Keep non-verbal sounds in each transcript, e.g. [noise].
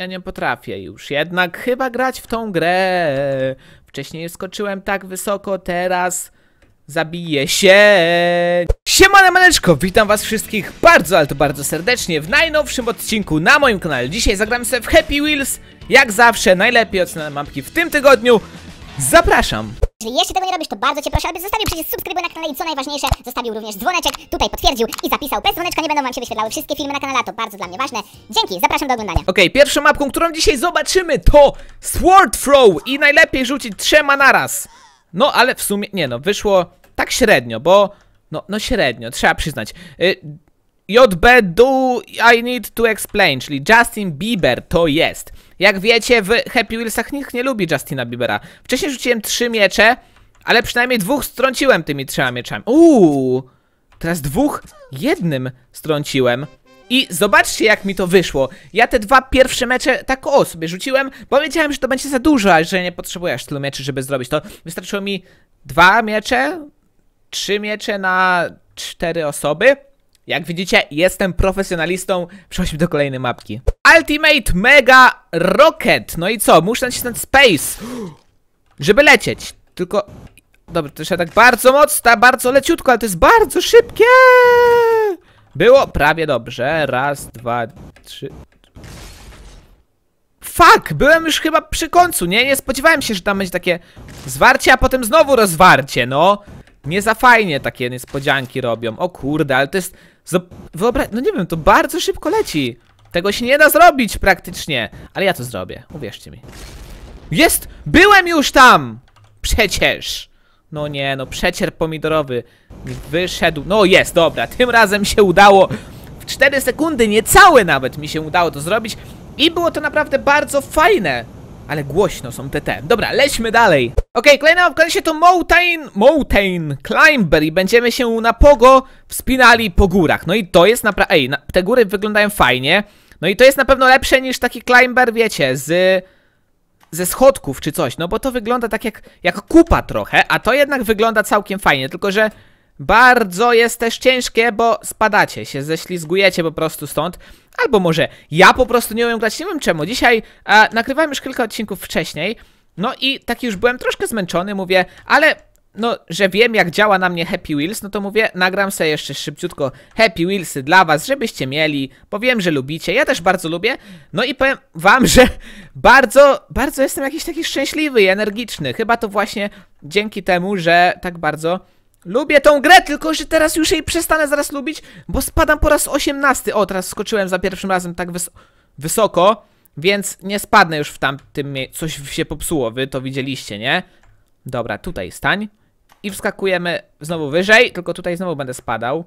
Ja nie potrafię już jednak chyba grać w tą grę. Wcześniej skoczyłem tak wysoko, teraz zabiję się. Siemane maneczko, witam was wszystkich bardzo, ale to bardzo serdecznie w najnowszym odcinku na moim kanale. Dzisiaj zagram sobie w Happy Wheels, jak zawsze najlepiej ocena mapki w tym tygodniu. Zapraszam! Jeśli jeszcze tego nie robisz, to bardzo Cię proszę, aby zostawił przecież subskrybuj na kanale i co najważniejsze, zostawił również dzwoneczek, tutaj potwierdził i zapisał. Bez dzwoneczka nie będą Wam się wyświetlały wszystkie filmy na kanale, to bardzo dla mnie ważne. Dzięki, zapraszam do oglądania. Okej, pierwszą mapką, którą dzisiaj zobaczymy to Sword Throw i najlepiej rzucić trzema naraz. No, ale w sumie, nie no, wyszło tak średnio, bo, no, no średnio, trzeba przyznać. Y JB Do I Need To Explain, czyli Justin Bieber to jest. Jak wiecie, w Happy Wheelsach nikt nie lubi Justina Biebera. Wcześniej rzuciłem trzy miecze, ale przynajmniej dwóch strąciłem tymi trzema mieczami. Uuu! Teraz dwóch jednym strąciłem. I zobaczcie jak mi to wyszło. Ja te dwa pierwsze mecze tak o sobie rzuciłem, bo wiedziałem, że to będzie za dużo, a że nie potrzebuję tylu mieczy, żeby zrobić to. Wystarczyło mi dwa miecze, trzy miecze na cztery osoby. Jak widzicie, jestem profesjonalistą. Przechodźmy do kolejnej mapki. Ultimate Mega Rocket. No i co? Muszę nacisnąć Space, żeby lecieć. Tylko... Dobra, to się tak bardzo mocno, bardzo leciutko, ale to jest bardzo szybkie. Było prawie dobrze. Raz, dwa, trzy... Fuck! Byłem już chyba przy końcu, nie? Nie spodziewałem się, że tam będzie takie zwarcie, a potem znowu rozwarcie, no. Nie za fajnie takie niespodzianki robią. O kurde, ale to jest... Wyobraź... No nie wiem, to bardzo szybko leci. Tego się nie da zrobić praktycznie. Ale ja to zrobię, uwierzcie mi. Jest! Byłem już tam! Przecież! No nie, no przecier pomidorowy wyszedł. No jest, dobra, tym razem się udało. W 4 sekundy, niecałe nawet mi się udało to zrobić. I było to naprawdę bardzo fajne. Ale głośno są te te. Dobra, lećmy dalej. Okej, okay, kolejna w się to Mountain, Mountain Climber i będziemy się na pogo wspinali po górach. No i to jest naprawdę, ej, na, te góry wyglądają fajnie. No i to jest na pewno lepsze niż taki climber, wiecie, z ze schodków czy coś, no bo to wygląda tak jak, jak kupa trochę, a to jednak wygląda całkiem fajnie, tylko że bardzo jest też ciężkie, bo spadacie się, ześlizgujecie po prostu stąd, albo może ja po prostu nie umiem grać, nie wiem czemu, dzisiaj a, nagrywałem już kilka odcinków wcześniej, no i tak już byłem troszkę zmęczony, mówię, ale no, że wiem jak działa na mnie Happy Wheels, no to mówię, nagram sobie jeszcze szybciutko Happy Wheelsy dla was, żebyście mieli, bo wiem, że lubicie, ja też bardzo lubię, no i powiem wam, [laughs] że bardzo, bardzo jestem jakiś taki szczęśliwy i energiczny, chyba to właśnie dzięki temu, że tak bardzo lubię tą grę, tylko że teraz już jej przestanę zaraz lubić, bo spadam po raz osiemnasty, o teraz skoczyłem za pierwszym razem tak wys wysoko, więc nie spadnę już w tamtym miejscu. Coś się popsuło, wy to widzieliście, nie? Dobra, tutaj stań. I wskakujemy znowu wyżej, tylko tutaj znowu będę spadał.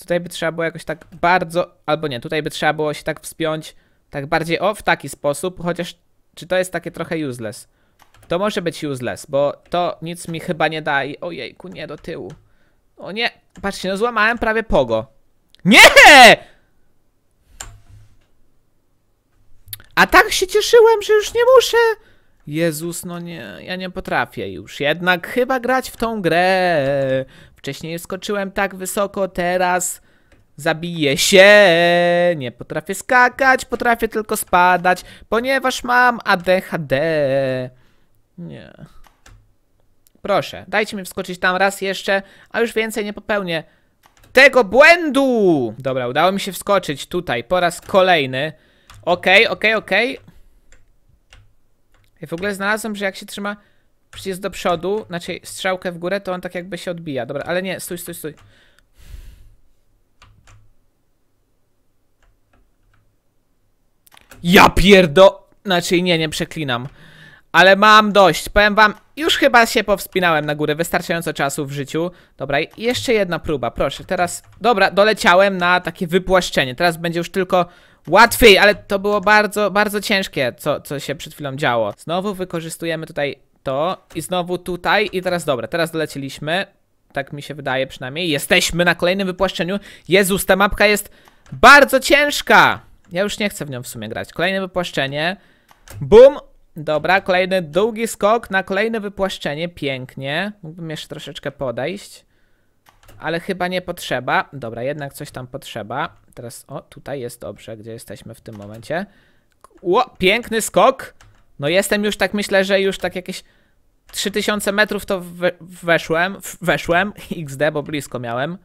Tutaj by trzeba było jakoś tak bardzo... Albo nie, tutaj by trzeba było się tak wspiąć tak bardziej o, w taki sposób, chociaż czy to jest takie trochę useless? To może być useless, bo to nic mi chyba nie daje. Ojejku, nie, do tyłu. O nie, patrzcie, no złamałem prawie pogo. Nie! A tak się cieszyłem, że już nie muszę. Jezus, no nie, ja nie potrafię już jednak chyba grać w tą grę. Wcześniej skoczyłem tak wysoko, teraz zabiję się. Nie potrafię skakać, potrafię tylko spadać, ponieważ mam ADHD. Nie. Proszę, dajcie mi wskoczyć tam raz jeszcze, a już więcej nie popełnię tego błędu. Dobra, udało mi się wskoczyć tutaj po raz kolejny. Okej, okay, okej, okay, okej. Okay. Ja w ogóle znalazłem, że jak się trzyma przycisk do przodu, znaczy strzałkę w górę, to on tak jakby się odbija. Dobra, ale nie, stój, stój, stój. Ja pierdo... Znaczy nie, nie przeklinam. Ale mam dość, powiem wam, już chyba się powspinałem na górę, wystarczająco czasu w życiu. Dobra, i jeszcze jedna próba, proszę, teraz... Dobra, doleciałem na takie wypłaszczenie, teraz będzie już tylko Łatwiej, ale to było bardzo, bardzo ciężkie, co, co się przed chwilą działo. Znowu wykorzystujemy tutaj to i znowu tutaj i teraz dobra, teraz dolecieliśmy. Tak mi się wydaje przynajmniej. Jesteśmy na kolejnym wypłaszczeniu. Jezus, ta mapka jest bardzo ciężka. Ja już nie chcę w nią w sumie grać. Kolejne wypłaszczenie. Bum. Dobra, kolejny długi skok na kolejne wypłaszczenie. Pięknie. Mógłbym jeszcze troszeczkę podejść ale chyba nie potrzeba. Dobra, jednak coś tam potrzeba. Teraz, o, tutaj jest dobrze, gdzie jesteśmy w tym momencie. Ło, piękny skok! No jestem już tak, myślę, że już tak jakieś 3000 metrów to weszłem, weszłem, [laughs] XD, bo blisko miałem.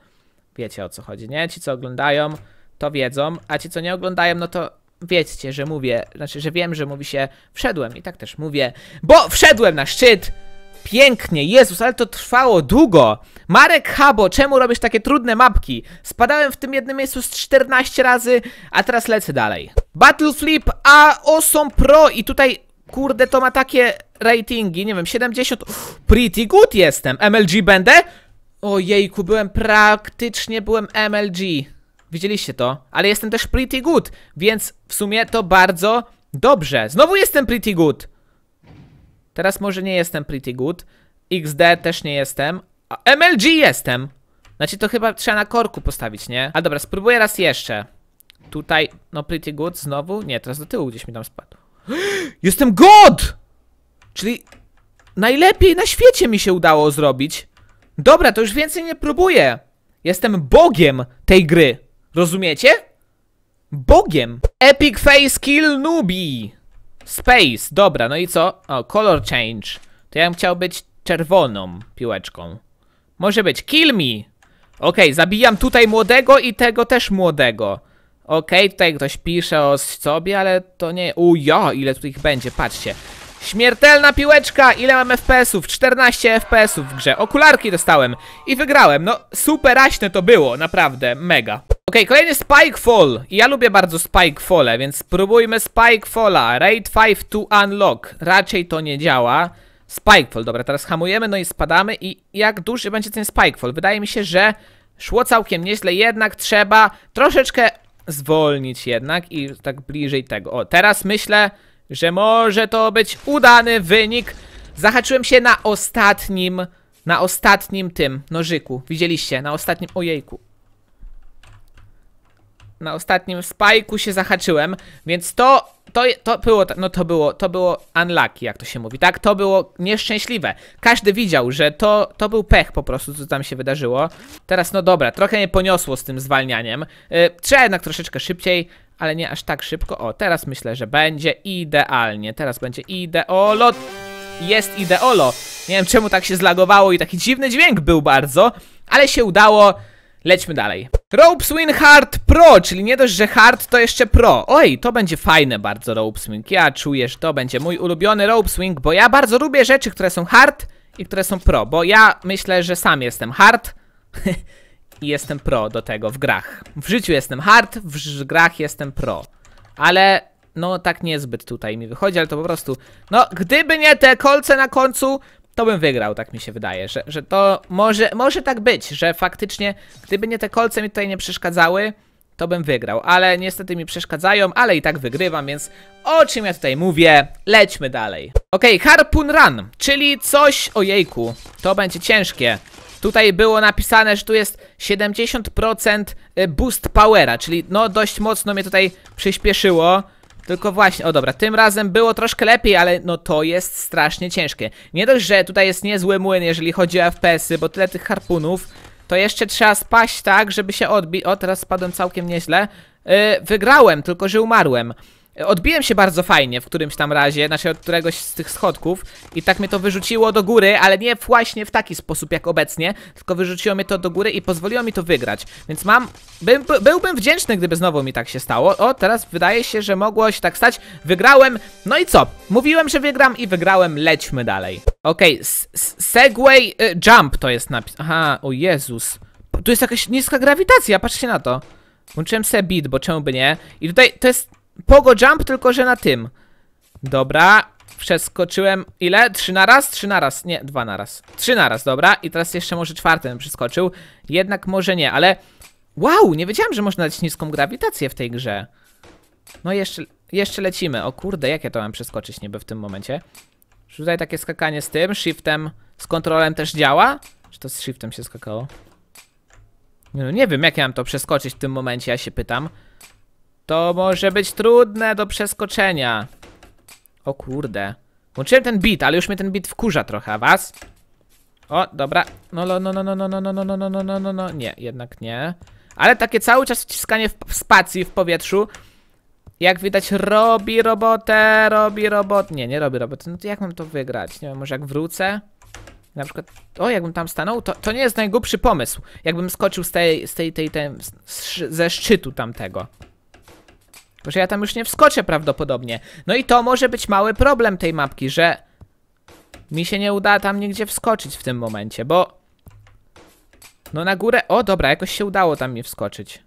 Wiecie o co chodzi, nie? Ci co oglądają, to wiedzą, a ci co nie oglądają, no to wiedzcie, że mówię, znaczy, że wiem, że mówi się wszedłem i tak też mówię, bo wszedłem na szczyt! Pięknie, Jezus, ale to trwało długo. Marek Habo, czemu robisz takie trudne mapki? Spadałem w tym jednym miejscu z 14 razy, a teraz lecę dalej. Battle Flip A Awesome Pro i tutaj, kurde, to ma takie ratingi, nie wiem, 70... pretty good jestem. MLG będę? Ojejku, byłem praktycznie, byłem MLG. Widzieliście to? Ale jestem też pretty good, więc w sumie to bardzo dobrze. Znowu jestem pretty good. Teraz może nie jestem pretty good. XD też nie jestem. A MLG jestem! Znaczy to chyba trzeba na korku postawić, nie? A dobra, spróbuję raz jeszcze. Tutaj, no pretty good znowu. Nie, teraz do tyłu gdzieś mi tam spadł. [gasps] Jestem god! Czyli najlepiej na świecie mi się udało zrobić. Dobra, to już więcej nie próbuję. Jestem bogiem tej gry. Rozumiecie? Bogiem. Epic Face Kill Nubi. Space, dobra, no i co? O, color change. To ja bym chciał być czerwoną piłeczką. Może być. Kill me! Okej, okay, zabijam tutaj młodego i tego też młodego. Okej, okay, tutaj ktoś pisze o sobie, ale to nie... Ujo, ile tu ich będzie, patrzcie. Śmiertelna piłeczka! Ile mam FPS-ów? 14 FPS-ów w grze. Okularki dostałem i wygrałem. No, superaśne to było, naprawdę, mega. Okej, okay, kolejny Spikefall. Ja lubię bardzo Spikefalle, więc spróbujmy Spikefalla. Raid 5 to unlock. Raczej to nie działa. Spikefall, dobra, teraz hamujemy, no i spadamy. I jak duży będzie ten Spikefall? Wydaje mi się, że szło całkiem nieźle, jednak trzeba troszeczkę zwolnić jednak i tak bliżej tego. O, teraz myślę, że może to być udany wynik. Zahaczyłem się na ostatnim, na ostatnim tym nożyku. Widzieliście, na ostatnim, ojejku, na ostatnim spajku się zahaczyłem, więc to, to, to było, no to było, to było unlucky, jak to się mówi, tak? To było nieszczęśliwe. Każdy widział, że to, to był pech po prostu, co tam się wydarzyło. Teraz, no dobra, trochę mnie poniosło z tym zwalnianiem. Yy, trzeba jednak troszeczkę szybciej, ale nie aż tak szybko. O, teraz myślę, że będzie idealnie. Teraz będzie ideolo... Jest ideolo. Nie wiem, czemu tak się zlagowało i taki dziwny dźwięk był bardzo, ale się udało. Lećmy dalej. Ropeswing Hard Pro, czyli nie dość, że hard, to jeszcze pro. Oj, to będzie fajne bardzo Ropeswing. Ja czuję, że to będzie mój ulubiony Ropeswing, bo ja bardzo lubię rzeczy, które są hard i które są pro, bo ja myślę, że sam jestem hard [laughs] i jestem pro do tego w grach. W życiu jestem hard, w grach jestem pro. Ale no tak niezbyt tutaj mi wychodzi, ale to po prostu... No, gdyby nie te kolce na końcu, to bym wygrał, tak mi się wydaje, że, że to może, może tak być, że faktycznie gdyby nie te kolce mi tutaj nie przeszkadzały, to bym wygrał, ale niestety mi przeszkadzają, ale i tak wygrywam, więc o czym ja tutaj mówię, lećmy dalej. Okej, okay, Harpoon Run, czyli coś, ojejku, to będzie ciężkie. Tutaj było napisane, że tu jest 70% y, boost powera, czyli no dość mocno mnie tutaj przyspieszyło. Tylko właśnie, o dobra, tym razem było troszkę lepiej, ale no to jest strasznie ciężkie. Nie dość, że tutaj jest niezły młyn, jeżeli chodzi o FPS-y, bo tyle tych harpunów, to jeszcze trzeba spaść tak, żeby się odbić. O, teraz spadłem całkiem nieźle. Yy, wygrałem, tylko że umarłem. Odbiłem się bardzo fajnie w którymś tam razie, znaczy od któregoś z tych schodków i tak mnie to wyrzuciło do góry, ale nie właśnie w taki sposób jak obecnie, tylko wyrzuciło mnie to do góry i pozwoliło mi to wygrać. Więc mam... byłbym wdzięczny, gdyby znowu mi tak się stało. O, teraz wydaje się, że mogło się tak stać. Wygrałem. No i co? Mówiłem, że wygram i wygrałem. Lećmy dalej. Okej, okay, segway y jump to jest napis... Aha, o Jezus. Tu jest jakaś niska grawitacja, patrzcie na to. Włączyłem sobie beat, bo czemu by nie? I tutaj to jest Pogo jump, tylko że na tym. Dobra, przeskoczyłem ile? Trzy na raz? Trzy na raz, nie, dwa na raz. Trzy na raz, dobra. I teraz jeszcze może czwarty bym przeskoczył. Jednak może nie, ale... Wow, nie wiedziałem, że można dać niską grawitację w tej grze. No jeszcze, jeszcze lecimy. O kurde, jakie ja to mam przeskoczyć niby w tym momencie? Czy tutaj takie skakanie z tym, shiftem, z kontrolem też działa? Czy to z shiftem się skakało? No nie wiem, jak ja mam to przeskoczyć w tym momencie, ja się pytam. To może być trudne do przeskoczenia. O kurde. Włączyłem ten bit, ale już mnie ten bit wkurza trochę, a was? O, dobra. No, no, no, no, no, no, no, no, no, no, no, no, no, no, nie, jednak nie. Ale takie cały czas wciskanie w, spacji w powietrzu, jak widać, robi robotę, robi robot. Nie, nie robi roboty. No to jak mam to wygrać? Nie wiem, może jak wrócę? Na przykład, o, jakbym tam stanął, to, to nie jest najgłupszy pomysł. Jakbym skoczył z tej, z tej, tej, tej, z, ze szczytu tamtego. Bo że ja tam już nie wskoczę prawdopodobnie. No i to może być mały problem tej mapki, że mi się nie uda tam nigdzie wskoczyć w tym momencie, bo... No na górę... O, dobra, jakoś się udało tam mi wskoczyć.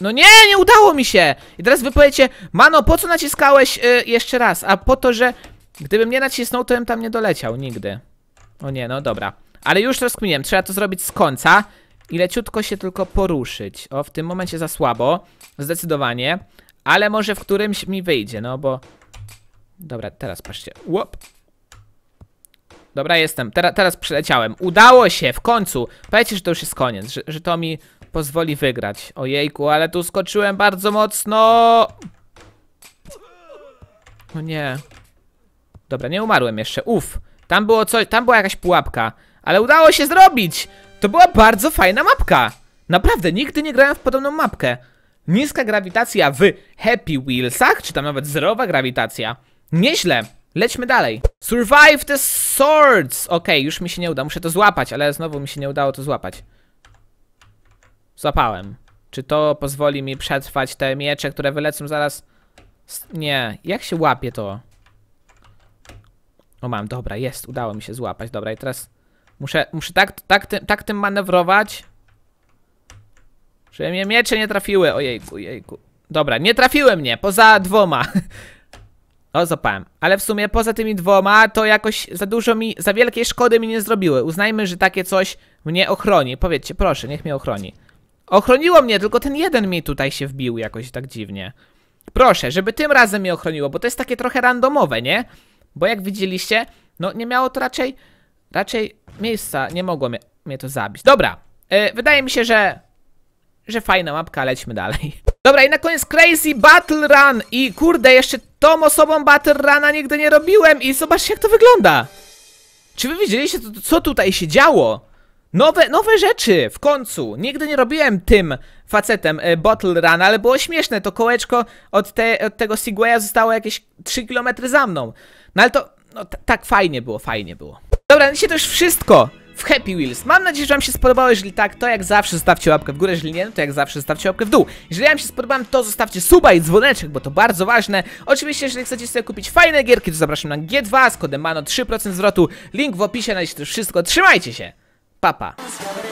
No nie, nie udało mi się! I teraz wy powiecie, Mano, po co naciskałeś yy, jeszcze raz? A po to, że gdybym nie nacisnął, to bym tam nie doleciał nigdy. O nie, no dobra. Ale już rozkminiłem, trzeba to zrobić z końca i leciutko się tylko poruszyć. O, w tym momencie za słabo, zdecydowanie. Ale może w którymś mi wyjdzie, no bo... Dobra, teraz patrzcie. Łop. Dobra, jestem. Tera, teraz przyleciałem. Udało się, w końcu. Powiedzcie, że to już jest koniec, że, że to mi pozwoli wygrać. Ojejku, ale tu skoczyłem bardzo mocno. No nie. Dobra, nie umarłem jeszcze. Uf. Tam było coś, tam była jakaś pułapka. Ale udało się zrobić. To była bardzo fajna mapka. Naprawdę, nigdy nie grałem w podobną mapkę. Niska grawitacja w Happy Wheelsach, czy tam nawet zerowa grawitacja. Nieźle. Lećmy dalej. Survive the swords! Okej, okay, już mi się nie uda. Muszę to złapać, ale znowu mi się nie udało to złapać. Złapałem. Czy to pozwoli mi przetrwać te miecze, które wylecą zaraz? Nie. Jak się łapie to? O mam, dobra, jest. Udało mi się złapać. Dobra, i teraz muszę, muszę tak, tak, tak, tak tym manewrować. Że mnie miecze nie trafiły, ojejku, ojejku. Dobra, nie trafiły mnie, poza dwoma. [laughs] O, zopałem. Ale w sumie poza tymi dwoma to jakoś za dużo mi, za wielkie szkody mi nie zrobiły. Uznajmy, że takie coś mnie ochroni. Powiedzcie, proszę, niech mnie ochroni. Ochroniło mnie, tylko ten jeden mi tutaj się wbił jakoś tak dziwnie. Proszę, żeby tym razem mnie ochroniło, bo to jest takie trochę randomowe, nie? Bo jak widzieliście, no nie miało to raczej, raczej miejsca, nie mogło mnie, mnie to zabić. Dobra, yy, wydaje mi się, że że fajna mapka, lećmy dalej. Dobra i na koniec Crazy Battle Run i kurde, jeszcze tą osobą Battle Runa nigdy nie robiłem i zobaczcie jak to wygląda. Czy wy widzieliście co, tutaj się działo? Nowe, nowe rzeczy w końcu. Nigdy nie robiłem tym facetem e, Bottle Run, ale było śmieszne. To kołeczko od, te, od tego Segwaya zostało jakieś 3 km za mną. No ale to, no tak fajnie było, fajnie było. Dobra, no dzisiaj to już wszystko w Happy Wheels. Mam nadzieję, że wam się spodobało, jeżeli tak, to jak zawsze zostawcie łapkę w górę, jeżeli nie, no to jak zawsze zostawcie łapkę w dół. Jeżeli wam się spodobałem, to zostawcie suba i dzwoneczek, bo to bardzo ważne. Oczywiście, jeżeli chcecie sobie kupić fajne gierki, to zapraszam na G2 z kodem MANO 3% zwrotu. Link w opisie, na to wszystko. Trzymajcie się! Papa! Pa.